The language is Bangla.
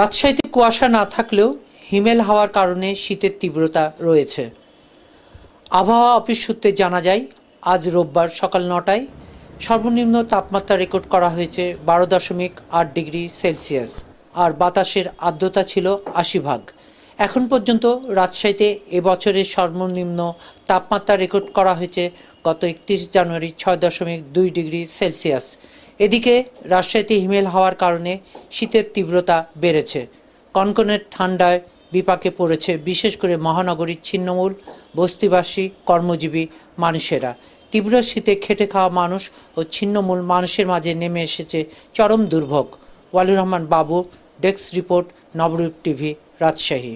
রাজশাহীতে কুয়াশা না থাকলেও হিমেল হাওয়ার কারণে শীতের তীব্রতা রয়েছে আবহাওয়া অফিস সূত্রে জানা যায় আজ রোববার সকাল নটায় সর্বনিম্ন তাপমাত্রা রেকর্ড করা হয়েছে বারো দশমিক আট ডিগ্রি সেলসিয়াস আর বাতাসের আর্দ্রতা ছিল আশি ভাগ এখন পর্যন্ত রাজশাহীতে এবছরের সর্বনিম্ন তাপমাত্রা রেকর্ড করা হয়েছে গত একত্রিশ জানুয়ারি ছয় দশমিক দুই ডিগ্রি সেলসিয়াস এদিকে রাজশাহীতে হিমেল হওয়ার কারণে শীতের তীব্রতা বেড়েছে কনকনের ঠান্ডায় বিপাকে পড়েছে বিশেষ করে মহানগরীর ছিন্নমূল বস্তিবাসী কর্মজীবী মানুষেরা তীব্র শীতে খেটে খাওয়া মানুষ ও ছিন্নমূল মানুষের মাঝে নেমে এসেছে চরম দুর্ভোগ Waliur Rahman Babu desk report Nabarup TV Rajshahi